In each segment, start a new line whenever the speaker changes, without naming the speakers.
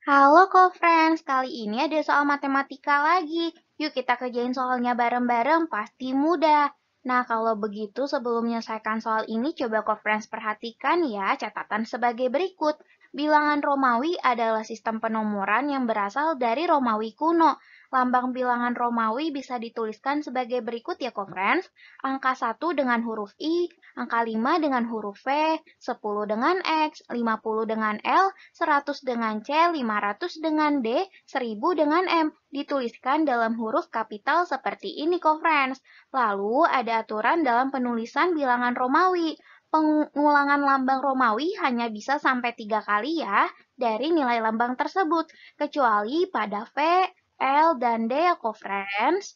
Halo co-friends, kali ini ada soal matematika lagi. Yuk kita kerjain soalnya bareng-bareng, pasti mudah. Nah, kalau begitu sebelum menyelesaikan soal ini, coba co-friends perhatikan ya catatan sebagai berikut. Bilangan Romawi adalah sistem penomoran yang berasal dari Romawi kuno. Lambang bilangan Romawi bisa dituliskan sebagai berikut ya, kofrens. Angka 1 dengan huruf I, angka 5 dengan huruf V, 10 dengan X, 50 dengan L, 100 dengan C, 500 dengan D, 1000 dengan M. Dituliskan dalam huruf kapital seperti ini, kofrens. Lalu, ada aturan dalam penulisan bilangan Romawi pengulangan lambang Romawi hanya bisa sampai tiga kali ya dari nilai lambang tersebut, kecuali pada V, L dan D ya co-friends.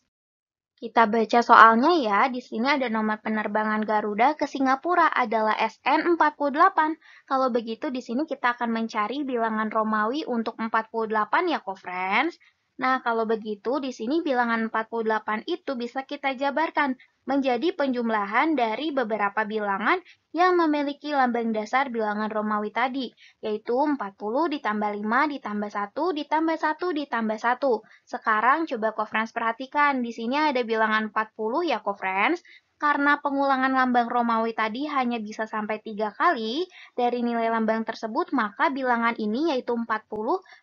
Kita baca soalnya ya. Di sini ada nomor penerbangan Garuda ke Singapura adalah SN48. Kalau begitu di sini kita akan mencari bilangan Romawi untuk 48 ya, co-friends. Nah, kalau begitu di sini bilangan 48 itu bisa kita jabarkan menjadi penjumlahan dari beberapa bilangan yang memiliki lambang dasar bilangan Romawi tadi, yaitu 40 ditambah 5 ditambah 1 ditambah 1 ditambah 1. Sekarang coba Kofrens perhatikan, di sini ada bilangan 40 ya Kofrens, karena pengulangan lambang Romawi tadi hanya bisa sampai tiga kali, dari nilai lambang tersebut maka bilangan ini yaitu 40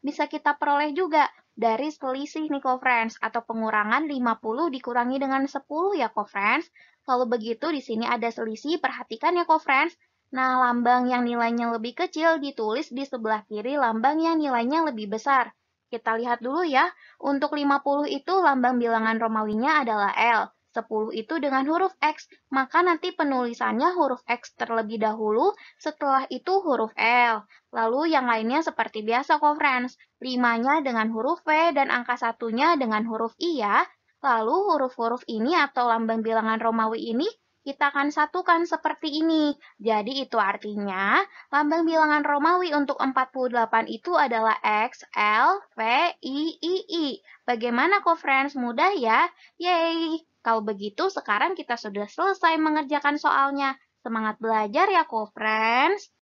bisa kita peroleh juga dari selisih nih friends atau pengurangan 50 dikurangi dengan 10 ya friends. Kalau begitu di sini ada selisih, perhatikan ya friends. Nah, lambang yang nilainya lebih kecil ditulis di sebelah kiri lambang yang nilainya lebih besar. Kita lihat dulu ya, untuk 50 itu lambang bilangan Romawinya adalah L. 10 itu dengan huruf X, maka nanti penulisannya huruf X terlebih dahulu, setelah itu huruf L. Lalu yang lainnya seperti biasa kok friends, 5-nya dengan huruf V dan angka satunya dengan huruf I ya. Lalu huruf-huruf ini atau lambang bilangan Romawi ini kita akan satukan seperti ini. Jadi itu artinya lambang bilangan Romawi untuk 48 itu adalah X, L, V, I, I, I. Bagaimana kok friends? Mudah ya? Yeay! Kalau begitu, sekarang kita sudah selesai mengerjakan soalnya. Semangat belajar ya, co-friends!